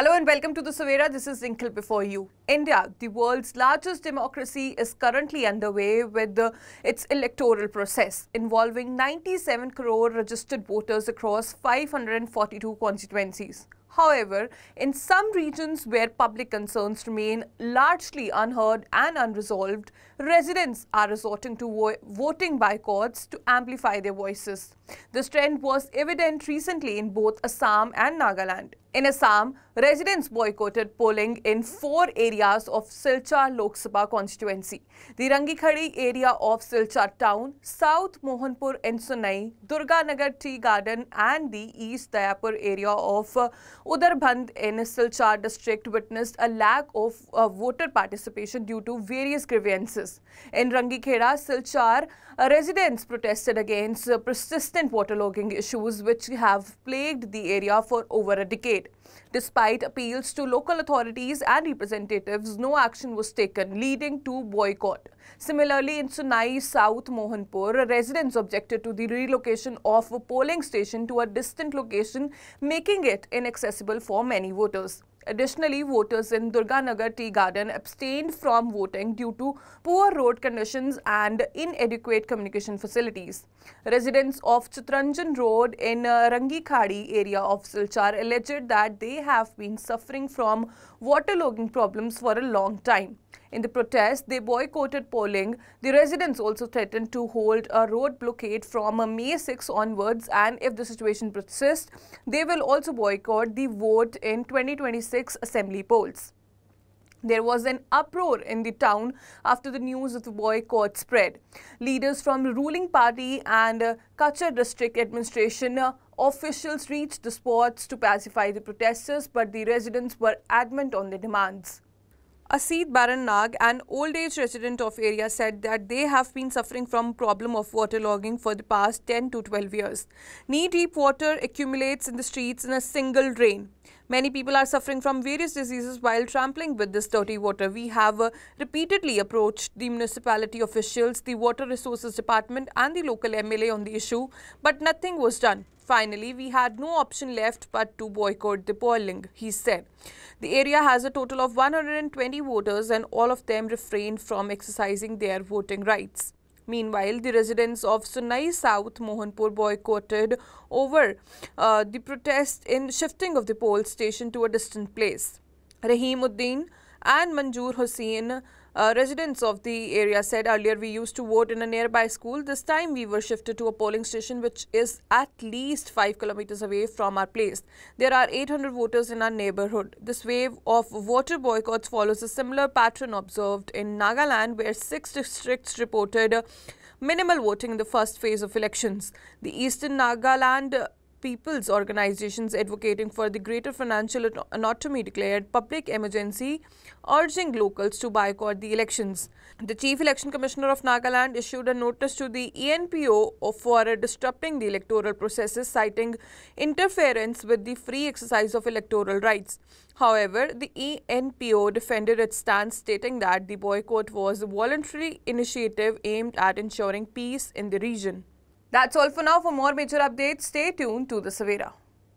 Hello and welcome to the Savera. This is Zinkle before you. India, the world's largest democracy, is currently underway with the, its electoral process involving 97 crore registered voters across 542 constituencies. However, in some regions where public concerns remain largely unheard and unresolved, residents are resorting to voting by courts to amplify their voices. This trend was evident recently in both Assam and Nagaland. In Assam, residents boycotted polling in four areas of Silchar Lok Sabha constituency. The Rangikhadi area of Silchar town, South Mohanpur and Sunai, Durganagar Tea Garden and the East Dayapur area of uh, Udarband in Silchar district witnessed a lack of uh, voter participation due to various grievances. In Rangikheda, Silchar, uh, residents protested against uh, persistent waterlogging issues which have plagued the area for over a decade. Despite appeals to local authorities and representatives, no action was taken, leading to boycott. Similarly, in Sunai South Mohanpur, residents objected to the relocation of a polling station to a distant location, making it inaccessible for many voters. Additionally, voters in Durganagar Tea Garden abstained from voting due to poor road conditions and inadequate communication facilities. Residents of Chitranjan Road in uh, Rangikhadi area of Silchar alleged that they have been suffering from waterlogging problems for a long time. In the protest, they boycotted polling. The residents also threatened to hold a road blockade from May 6 onwards and if the situation persists, they will also boycott the vote in 2026 assembly polls. There was an uproar in the town after the news of the boycott spread. Leaders from the ruling party and uh, Kachar district administration officials reached the spots to pacify the protesters, but the residents were adamant on their demands. Asit Baran Nag, an old age resident of area, said that they have been suffering from problem of waterlogging for the past 10 to 12 years. Knee-deep water accumulates in the streets in a single rain. Many people are suffering from various diseases while trampling with this dirty water. We have uh, repeatedly approached the municipality officials, the Water Resources Department and the local MLA on the issue, but nothing was done. Finally, we had no option left but to boycott the polling, he said. The area has a total of 120 voters and all of them refrained from exercising their voting rights. Meanwhile, the residents of Sunai South Mohanpur boycotted over uh, the protest in shifting of the poll station to a distant place. Rahimuddin and Manjoor Hussain uh, residents of the area said earlier we used to vote in a nearby school. This time we were shifted to a polling station which is at least 5 kilometers away from our place. There are 800 voters in our neighborhood. This wave of voter boycotts follows a similar pattern observed in Nagaland where six districts reported minimal voting in the first phase of elections. The Eastern Nagaland People's organizations advocating for the greater financial autonomy declared public emergency, urging locals to boycott the elections. The Chief Election Commissioner of Nagaland issued a notice to the ENPO for disrupting the electoral processes, citing interference with the free exercise of electoral rights. However, the ENPO defended its stance, stating that the boycott was a voluntary initiative aimed at ensuring peace in the region. That's all for now. For more major updates, stay tuned to the Savera.